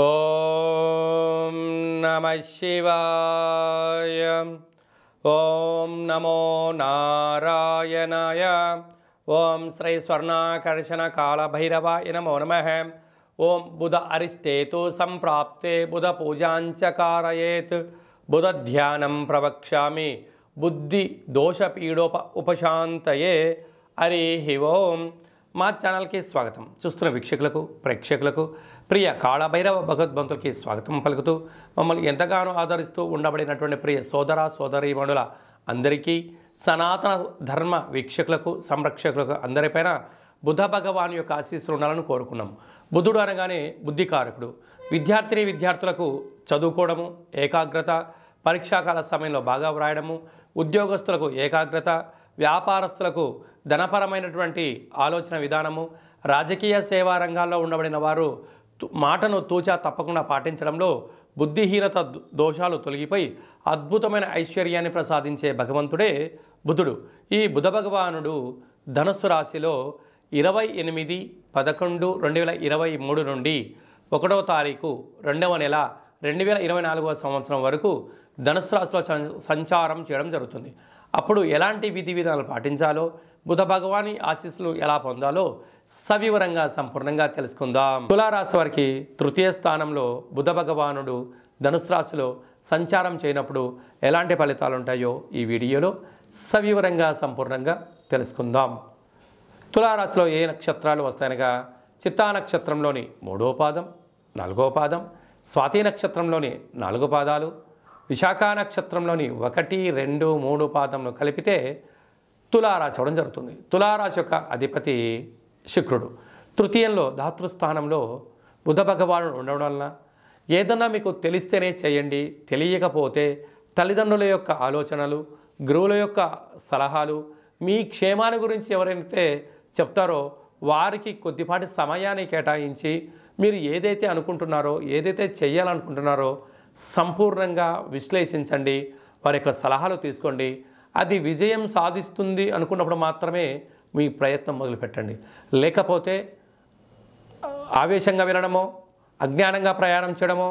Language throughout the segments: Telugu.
ओम नमः शिवाय ओम नमो नारायणाय ओम श्री स्वर्णाकर्षण काल भैरवाय नमो नमः ओम बुध अरिष्टेतु संप्राप्ते बुध पूजाच कारयेत बुध ध्यान प्रवक्षा बुद्धि दोष पीड़ोप उपशांत हरि ओम మా ఛానల్కి స్వాగతం చూస్తున్న వీక్షకులకు ప్రేక్షకులకు ప్రియ కాళభైరవ భగవద్బంతులకి స్వాగతం పలుకుతూ మమ్మల్ని ఎంతగానో ఆదరిస్తూ ఉండబడినటువంటి ప్రియ సోదర మనుల అందరికీ సనాతన ధర్మ వీక్షకులకు సంరక్షకులకు అందరిపైన బుధ భగవాన్ యొక్క ఆశీస్సులు ఉండాలని కోరుకున్నాం బుద్ధుడు అనగానే బుద్ధికారకుడు విద్యార్థిని విద్యార్థులకు చదువుకోవడము ఏకాగ్రత పరీక్షాకాల సమయంలో బాగా వ్రాయడము ఉద్యోగస్తులకు ఏకాగ్రత వ్యాపారస్తులకు ధనపరమైనటువంటి ఆలోచన విధానము రాజకీయ సేవా రంగాల్లో ఉండబడిన వారు మాటను తూచా తప్పకుండా పాటించడంలో బుద్ధిహీనత దోషాలు తొలగిపోయి అద్భుతమైన ఐశ్వర్యాన్ని ప్రసాదించే భగవంతుడే బుధుడు ఈ బుధ భగవానుడు ధనుస్సు రాశిలో ఇరవై ఎనిమిది పదకొండు రెండు వేల ఇరవై మూడు నుండి ఒకటవ తారీఖు రెండవ నెల రెండు వేల ఇరవై నాలుగవ సంవత్సరం వరకు ధనుసు రాశిలో సంచారం చేయడం జరుగుతుంది అప్పుడు ఎలాంటి విధి విధానాలు పాటించాలో బుధ భగవాని ఆశీస్సులు ఎలా పొందాలో సవివరంగా సంపూర్ణంగా తెలుసుకుందాం తులారాశి వారికి తృతీయ స్థానంలో బుధ భగవానుడు ధనుసు రాశిలో సంచారం చేయనప్పుడు ఎలాంటి ఫలితాలు ఉంటాయో ఈ వీడియోలో సవివరంగా సంపూర్ణంగా తెలుసుకుందాం తులారాశిలో ఏ నక్షత్రాలు వస్తాయనగా చిత్తా నక్షత్రంలోని మూడో పాదం నాలుగో పాదం స్వాతి నక్షత్రంలోని నాలుగు పాదాలు విశాఖ నక్షత్రంలోని ఒకటి రెండు మూడు పాదంలో కలిపితే తులారాశి అవడం జరుగుతుంది తులారాశి యొక్క అధిపతి శుక్రుడు తృతీయంలో ధాతృస్థానంలో బుధ భగవానుడు ఉండడం వలన ఏదన్నా మీకు తెలిస్తేనే చేయండి తెలియకపోతే తల్లిదండ్రుల యొక్క ఆలోచనలు గురువుల యొక్క సలహాలు మీ క్షేమాన్ని గురించి ఎవరైతే చెప్తారో వారికి కొద్దిపాటి సమయాన్ని కేటాయించి మీరు ఏదైతే అనుకుంటున్నారో ఏదైతే చేయాలనుకుంటున్నారో సంపూర్ణంగా విశ్లేషించండి వారి యొక్క సలహాలు తీసుకోండి అది విజయం సాధిస్తుంది అనుకున్నప్పుడు మాత్రమే మీ ప్రయత్నం మొదలుపెట్టండి లేకపోతే ఆవేశంగా వెళ్ళడమో అజ్ఞానంగా ప్రయాణం చేయడమో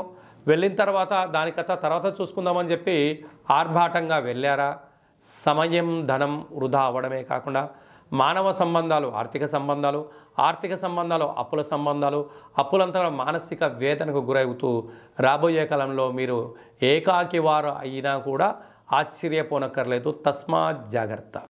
వెళ్ళిన తర్వాత దానికత తర్వాత చూసుకుందామని చెప్పి ఆర్భాటంగా వెళ్ళారా సమయం ధనం వృధా అవ్వడమే కాకుండా మానవ సంబంధాలు ఆర్థిక సంబంధాలు ఆర్థిక సంబంధాలు అప్పుల సంబంధాలు అప్పులంతా మానసిక వేదనకు గురవుతూ రాబోయే కాలంలో మీరు ఏకాకి వారు అయినా కూడా ఆశ్చర్యపోనక్కర్లేదు తస్మా జాగ్రత్త